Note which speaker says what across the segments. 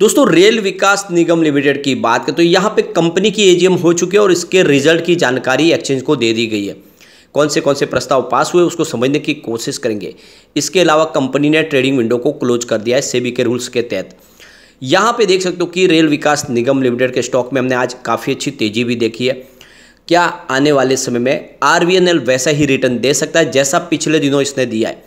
Speaker 1: दोस्तों rail Vikas Nigam limited की बात करें तो यहाँ पे कंपनी की एजीएम हो चुकी है और इसके रिजल्ट की जानकारी एक्सचेंज को दे दी गई है कौन से कौन से प्रस्ताव पास हुए उसको समझने की कोशिश करेंगे इसके अलावा कंपनी ने ट्रेडिंग विंडो को क्लोज कर दिया है सेबी के रूल्स के तहत यहाँ पे देख सकते हो कि रेल विकास निगम लिमिटेड के स्टॉक में हमने आज काफ़ी अच्छी तेजी भी देखी है क्या आने वाले समय में आर वैसा ही रिटर्न दे सकता है जैसा पिछले दिनों इसने दिया है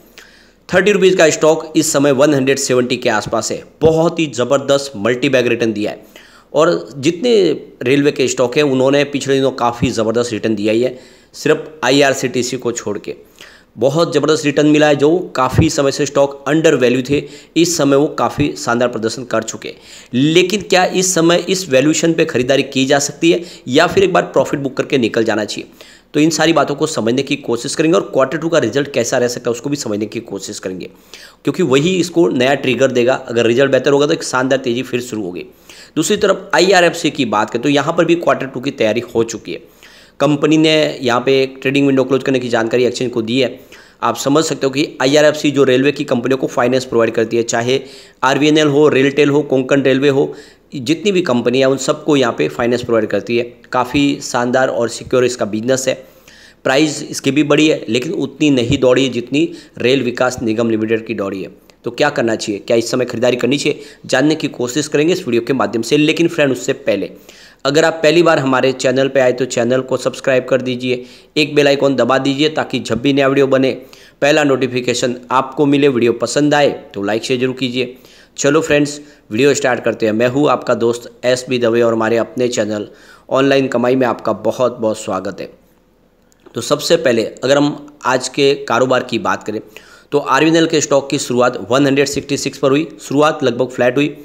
Speaker 1: थर्टी रुपीज़ का स्टॉक इस समय 170 के आसपास है बहुत ही ज़बरदस्त मल्टी बैग रिटर्न दिया है और जितने रेलवे के स्टॉक हैं उन्होंने पिछले दिनों काफ़ी ज़बरदस्त रिटर्न दिया ही है सिर्फ आई को छोड़ के बहुत ज़बरदस्त रिटर्न मिला है जो काफ़ी समय से स्टॉक अंडर वैल्यू थे इस समय वो काफ़ी शानदार प्रदर्शन कर चुके लेकिन क्या इस समय इस वैल्यूशन पे खरीदारी की जा सकती है या फिर एक बार प्रॉफिट बुक करके निकल जाना चाहिए तो इन सारी बातों को समझने की कोशिश करेंगे और क्वार्टर टू का रिजल्ट कैसा रह सकता है उसको भी समझने की कोशिश करेंगे क्योंकि वही इसको नया ट्रिगर देगा अगर रिजल्ट बेहतर होगा तो एक शानदार तेजी फिर शुरू होगी दूसरी तरफ आई की बात करें तो यहाँ पर भी क्वार्टर टू की तैयारी हो चुकी है कंपनी ने यहाँ पे ट्रेडिंग विंडो क्लोज करने की जानकारी एक्सचेंज को दी है आप समझ सकते हो कि आईआरएफसी जो रेलवे की कंपनियों को फाइनेंस प्रोवाइड करती है चाहे आरवीएनएल हो रेलटेल हो कोंकण रेलवे हो जितनी भी कंपनियाँ उन सबको यहाँ पे फाइनेंस प्रोवाइड करती है काफ़ी शानदार और सिक्योर इसका बिजनेस है प्राइस इसकी भी बड़ी है लेकिन उतनी नहीं दौड़ी है जितनी रेल विकास निगम लिमिटेड की दौड़ी है तो क्या करना चाहिए क्या इस समय खरीदारी करनी चाहिए जानने की कोशिश करेंगे इस वीडियो के माध्यम से लेकिन फ्रेंड उससे पहले अगर आप पहली बार हमारे चैनल पर आए तो चैनल को सब्सक्राइब कर दीजिए एक बेल आइकॉन दबा दीजिए ताकि जब भी नया वीडियो बने पहला नोटिफिकेशन आपको मिले वीडियो पसंद आए तो लाइक शेयर जरूर कीजिए चलो फ्रेंड्स वीडियो स्टार्ट करते हैं मैं हूँ आपका दोस्त एस बी दवे और हमारे अपने चैनल ऑनलाइन कमाई में आपका बहुत बहुत स्वागत है तो सबसे पहले अगर हम आज के कारोबार की बात करें तो आरवीएनएल के स्टॉक की शुरुआत 166 पर हुई शुरुआत लगभग फ्लैट हुई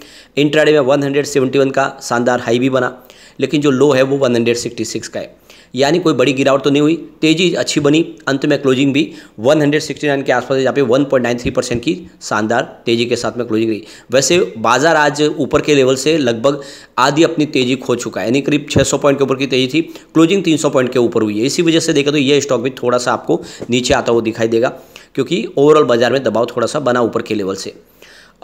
Speaker 1: इंट्राडे में 171 का शानदार हाई भी बना लेकिन जो लो है वो 166 का है यानी कोई बड़ी गिरावट तो नहीं हुई तेजी अच्छी बनी अंत में क्लोजिंग भी 169 के आसपास यहाँ पे 1.93 परसेंट की शानदार तेजी के साथ में क्लोजिंग रही वैसे बाजार आज ऊपर के लेवल से लगभग आधी अपनी तेजी खो चुका है यानी करीब 600 पॉइंट के ऊपर की तेजी थी क्लोजिंग 300 पॉइंट के ऊपर हुई है इसी वजह से देखें तो यह स्टॉक भी थोड़ा सा आपको नीचे आता हुआ दिखाई देगा क्योंकि ओवरऑल बाजार में दबाव थोड़ा सा बना ऊपर के लेवल से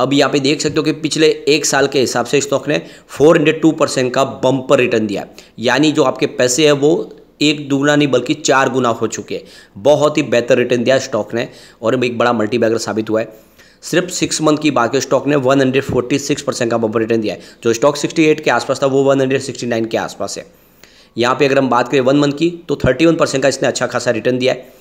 Speaker 1: अब यहाँ पे देख सकते हो कि पिछले एक साल के हिसाब से स्टॉक ने 402 परसेंट का बम्पर रिटर्न दिया यानी जो आपके पैसे हैं वो एक दुगुना नहीं बल्कि चार गुना हो चुके हैं बहुत ही बेहतर रिटर्न दिया स्टॉक ने और एक बड़ा मल्टी बैगर साबित हुआ है सिर्फ सिक्स मंथ की बाकी स्टॉक ने 146 परसेंट का बम्पर रिटर्न दिया है जो स्टॉक 68 के आसपास था वो 169 के आसपास है यहाँ पे अगर हम बात करें वन मंथ की तो 31 परसेंट का इसने अच्छा खासा रिटर्न दिया है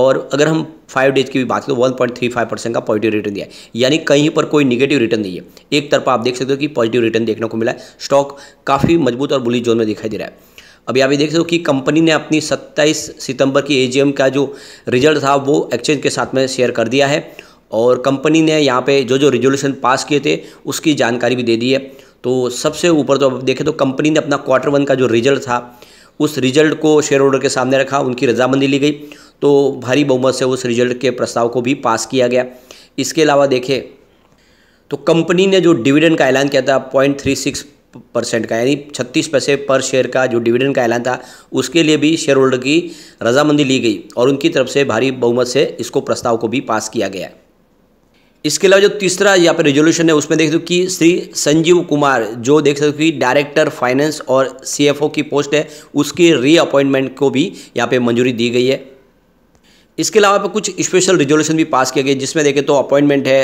Speaker 1: और अगर हम फाइव डेज की भी बात करें one point three five percent का पॉजिटिव रिटर्न दिया है यानी कहीं पर कोई निगेटिव रिटर्न नहीं है एक तरफा आप देख सकते हो कि पॉजिटिव रिटर्न देखने को मिला है स्टॉक काफ़ी मजबूत और बुली जोन में दिखाई दे रहा है अभी आप ये देख सकते हो कि कंपनी ने अपनी 27 सितंबर की एजीएम का जो रिजल्ट था वो एक्सचेंज के साथ में शेयर कर दिया है और कंपनी ने यहाँ पे जो जो रिजोल्यूशन पास किए थे उसकी जानकारी भी दे दी है तो सबसे ऊपर तो अब देखें तो कंपनी ने अपना क्वार्टर वन का जो रिजल्ट था उस रिजल्ट को शेयर होल्डर के सामने रखा उनकी रजामंदी ली गई तो भारी बहुमत से उस रिजल्ट के प्रस्ताव को भी पास किया गया इसके अलावा देखें तो कंपनी ने जो डिविडेंड का ऐलान किया था पॉइंट थ्री सिक्स परसेंट का यानी छत्तीस पैसे पर शेयर का जो डिविडेंड का ऐलान था उसके लिए भी शेयर होल्डर की रजामंदी ली गई और उनकी तरफ से भारी बहुमत से इसको प्रस्ताव को भी पास किया गया इसके अलावा जो तीसरा यहाँ पर रेजोल्यूशन है उसमें देख दो कि श्री संजीव कुमार जो देख सकते हो कि डायरेक्टर फाइनेंस और सीएफओ की पोस्ट है उसकी रीअपॉइंटमेंट को भी यहाँ पे मंजूरी दी गई है इसके अलावा पर कुछ स्पेशल रेजोल्यूशन भी पास किया गया जिसमें देखें तो अपॉइंटमेंट है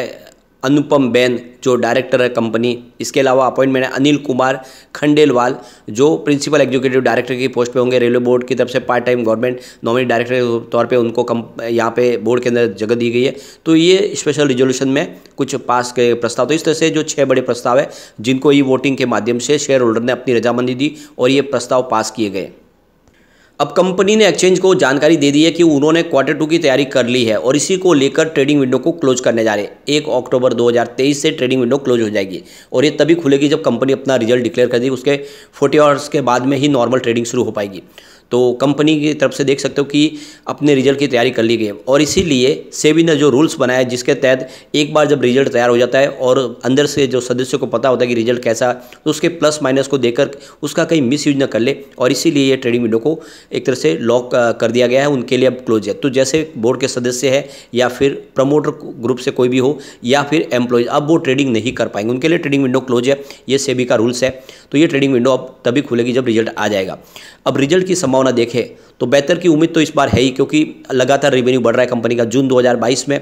Speaker 1: अनुपम बैन जो डायरेक्टर है कंपनी इसके अलावा अपॉइंटमेंट है अनिल कुमार खंडेलवाल जो प्रिंसिपल एग्जीक्यूटिव डायरेक्टर की पोस्ट पे होंगे रेलवे बोर्ड की तरफ से part time government nominee director के तौर पे उनको कम यहाँ पे बोर्ड के अंदर जगह दी गई है तो ये स्पेशल रिजोल्यूशन में कुछ पास गए प्रस्ताव तो इस तरह से जो छः बड़े प्रस्ताव है जिनको ई वोटिंग के माध्यम से शेयर होल्डर ने अपनी रजामंदी दी और ये प्रस्ताव पास किए गए अब कंपनी ने एक्सचेंज को जानकारी दे दी है कि उन्होंने क्वार्टर टू की तैयारी कर ली है और इसी को लेकर ट्रेडिंग विंडो को क्लोज करने जा रहे हैं एक अक्टूबर 2023 से ट्रेडिंग विंडो क्लोज हो जाएगी और ये तभी खुलेगी जब कंपनी अपना रिजल्ट डिक्लेयर कर देगी उसके फोर्टी आवर्स के बाद में ही नॉर्मल ट्रेडिंग शुरू हो पाएगी तो कंपनी की तरफ से देख सकते हो कि अपने रिजल्ट की तैयारी कर ली गई है और इसीलिए सेबी ने जो रूल्स बनाया जिसके तहत एक बार जब रिजल्ट तैयार हो जाता है और अंदर से जो सदस्यों को पता होता है कि रिजल्ट कैसा तो उसके प्लस माइनस को देकर उसका कहीं मिस यूज न कर ले और इसीलिए ये ट्रेडिंग विंडो को एक तरह से लॉक कर दिया गया है उनके लिए अब क्लोज है तो जैसे बोर्ड के सदस्य है या फिर प्रमोटर ग्रुप से कोई भी हो या फिर एम्प्लॉयज अब वो ट्रेडिंग नहीं कर पाएंगे उनके लिए ट्रेडिंग विंडो क्लोज है ये सेबी का रूल्स है तो ये ट्रेडिंग विंडो अब तभी खुलेगी जब रिजल्ट आ जाएगा अब रिजल्ट की संभावना संभावना देखें तो बेहतर की उम्मीद तो इस बार है ही क्योंकि लगातार रेवेन्यू बढ़ रहा है कंपनी का जून 2022 में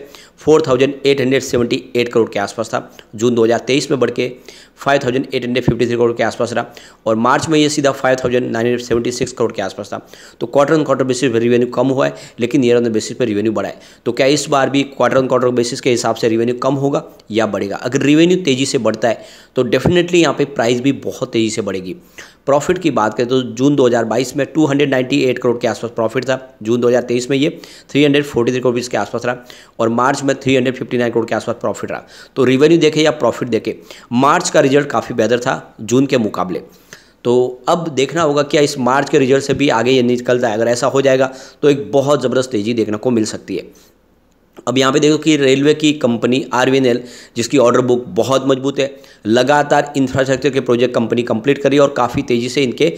Speaker 1: 4,878 करोड़ के आसपास था जून 2023 में बढ़ के 5,853 करोड़ के आसपास रहा और मार्च में ये सीधा 5,976 करोड़ के आसपास था तो क्वार्टर ऑन क्वार्टर बेसिस पर रिवेन्यू कम हुआ है लेकिन ईयर ऑन बेसिस पर रिवेन्यू बढ़ा है तो क्या इस बार भी क्वार्टर ऑन क्वार्टर बेसिस के हिसाब से रिवेन्यू कम होगा या बढ़ेगा अगर रिवेन्यू तेज़ी से बढ़ता है तो डेफिनेटली यहाँ पर प्राइस भी बहुत तेज़ी से बढ़ेगी प्रॉफिट की बात करें तो जून 2022 में 298 करोड़ के आसपास प्रॉफिट था जून 2023 में ये 343 करोड़ के आसपास रहा और मार्च में 359 करोड़ के आसपास प्रॉफिट रहा तो रिवेन्यू देखें या प्रॉफिट देखें मार्च का रिजल्ट काफ़ी बेहतर था जून के मुकाबले तो अब देखना होगा क्या इस मार्च के रिजल्ट से भी आगे ये निकलता है अगर ऐसा हो जाएगा तो एक बहुत ज़बरदस्त तेज़ी देखने को मिल सकती है अब यहाँ पे देखो कि रेलवे की कंपनी आर जिसकी ऑर्डर बुक बहुत मजबूत है लगातार इंफ्रास्ट्रक्चर के प्रोजेक्ट कंपनी कंप्लीट करी और काफ़ी तेज़ी से इनके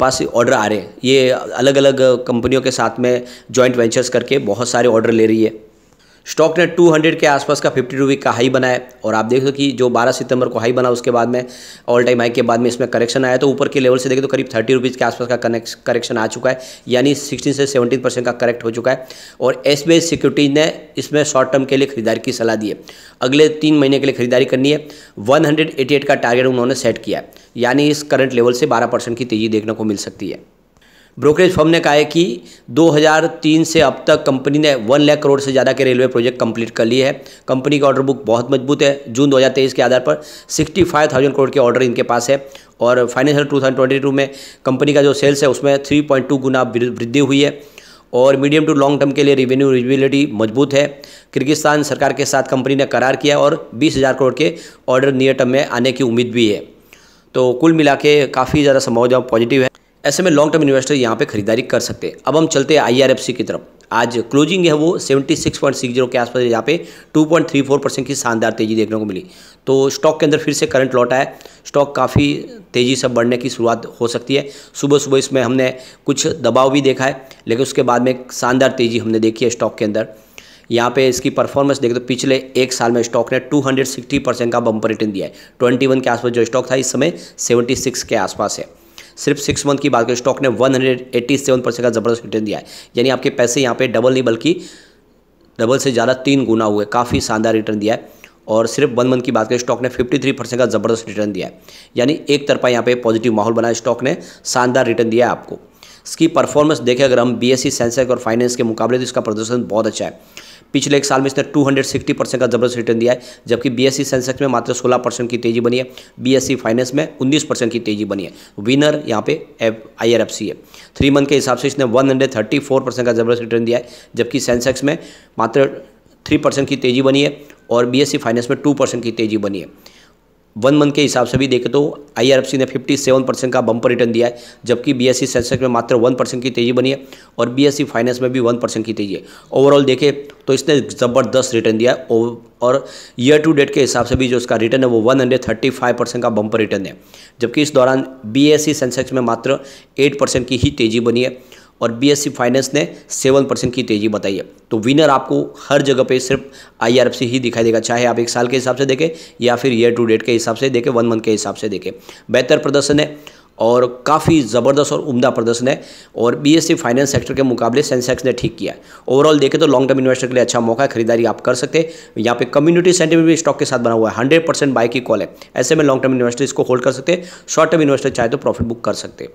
Speaker 1: पास ऑर्डर आ रहे हैं ये अलग अलग कंपनियों के साथ में जॉइंट वेंचर्स करके बहुत सारे ऑर्डर ले रही है स्टॉक ने 200 के आसपास का 52 वीक का हाई बनाया और आप देख देखो कि जो 12 सितंबर को हाई बना उसके बाद में ऑल टाइम हाई के बाद में इसमें करेक्शन आया तो ऊपर के लेवल से देखें तो करीब थर्टी रुपीज़ के आसपास का करेक्शन आ चुका है यानी सिक्सटीन से सेवनटीन परसेंट का करेक्ट हो चुका है और एस सिक्योरिटीज ने इसमें शॉर्ट टर्म के लिए खरीदारी की सलाह दी है अगले तीन महीने के लिए खरीदारी करनी है वन का टारगेट उन्होंने सेट किया है यानी इस करंट लेवल से बारह परसेंट की तेजी देखने को मिल सकती है ब्रोकरेज फर्म ने कहा है कि 2003 से अब तक कंपनी ने वन लाख करोड़ से ज़्यादा के रेलवे प्रोजेक्ट कंप्लीट कर लिए है कंपनी की ऑर्डर बुक बहुत मजबूत है जून 2023 के आधार पर 65,000 करोड़ के ऑर्डर इनके पास है और फाइनेंशियल 2022 में कंपनी का जो सेल्स है उसमें 3.2 गुना वृद्धि हुई है और मीडियम टू लॉन्ग टर्म के लिए रेवेन्यू रिजिबिलिटी मजबूत है किर्गिस्तान सरकार के साथ कंपनी ने करार किया और बीस करोड़ के ऑर्डर नियर टर्म में आने की उम्मीद भी है तो कुल मिला के काफ़ी ज़्यादा संभव पॉजिटिव है ऐसे में लॉन्ग टर्म इन्वेस्टर यहाँ पे खरीदारी कर सकते हैं अब हम चलते हैं आईआरएफसी की तरफ आज क्लोजिंग है वो 76.60 के आसपास यहाँ पे 2.34 परसेंट की शानदार तेज़ी देखने को मिली तो स्टॉक के अंदर फिर से करंट लौटा है स्टॉक काफ़ी तेज़ी से बढ़ने की शुरुआत हो सकती है सुबह सुबह इसमें हमने कुछ दबाव भी देखा है लेकिन उसके बाद में शानदार तेज़ी हमने देखी है स्टॉक के अंदर यहाँ पे इसकी परफॉर्मेंस देख दो तो पिछले एक साल में स्टॉक ने 260 परसेंट का बम्पर रिटर्न दिया है 21 के आसपास जो स्टॉक था इस समय 76 के आसपास है सिर्फ सिक्स मंथ की बात करें स्टॉक ने वन परसेंट का ज़बरदस्त रिटर्न दिया है यानी आपके पैसे यहाँ पे डबल नहीं बल्कि डबल से ज़्यादा तीन गुना हुए काफ़ी शानदार रिटर्न दिया है और सिर्फ वन मंथ की बात करें स्टॉक ने 53 परसेंट का ज़बरदस्त रिटर्न दिया है यानी एक तरफा यहाँ पे पॉजिटिव माहौल बना स्टॉक ने शानदार रिटर्न दिया है आपको इसकी परफॉर्मेंस देखें अगर हम बी एस सी सेंसेक और फाइनेंस के मुकाबले तो इसका प्रदर्शन बहुत अच्छा है पिछले एक साल में इसने 260 परसेंट का जबरदस्त रिटर्न दिया है जबकि बीएससी सेंसेक्स में मात्र 16 परसेंट की तेजी बनी है बीएससी फाइनेंस में 19 परसेंट की तेजी बनी है विनर यहाँ पे आई आर एफ सी है थ्री मंथ के हिसाब से इसने 134 परसेंट का जबरदस्त रिटर्न दिया है जबकि सेंसेक्स में मात्र थ्री परसेंट की तेजी बनी है और बी फाइनेंस में टू परसेंट की तेजी बनी है वन मंथ के हिसाब से भी देखें तो आईआरएफसी ने 57 परसेंट का बम्पर रिटर्न दिया है जबकि बीएससी सेंसेक्स में मात्र वन परसेंट की तेजी बनी है और बीएससी फाइनेंस में भी वन परसेंट की तेजी है ओवरऑल देखें तो इसने ज़बरदस्त रिटर्न दिया है और ईयर टू डेट के हिसाब से भी जो इसका रिटर्न है वो 135 परसेंट का बम्पर रिटर्न है जबकि इस दौरान बी सेंसेक्स में मात्र 8 परसेंट की ही तेजी बनी है और बीएससी फाइनेंस ने सेवन परसेंट की तेजी बताई है तो विनर आपको हर जगह पे सिर्फ आईआरएफसी ही दिखाई देगा चाहे आप एक साल के हिसाब से देखें या फिर ईयर टू डेट के हिसाब से देखें वन मंथ के हिसाब से देखें बेहतर प्रदर्शन है और काफ़ी ज़बरदस्त और उम्दा प्रदर्शन है और बीएससी फाइनेंस सेक्टर के मुकाबले सेंसेक्स ने ठीक किया है ओवरऑल देखें तो लॉन्ग टर्म इन्वेस्टर के लिए अच्छा मौका है खरीदारी आप कर सकते हैं यहाँ पे कम्युनिटी सेंटिमेंट भी स्टॉक के साथ बना हुआ है हंड्रेड परसेंट बाई की कॉल है ऐसे में लॉन्ग टर्म इन्वेस्टर इसको होल्ड कर सकते हैं शॉर्ट टर्म इन्वेस्टर चाहे तो प्रॉफिट बुक कर सकते हैं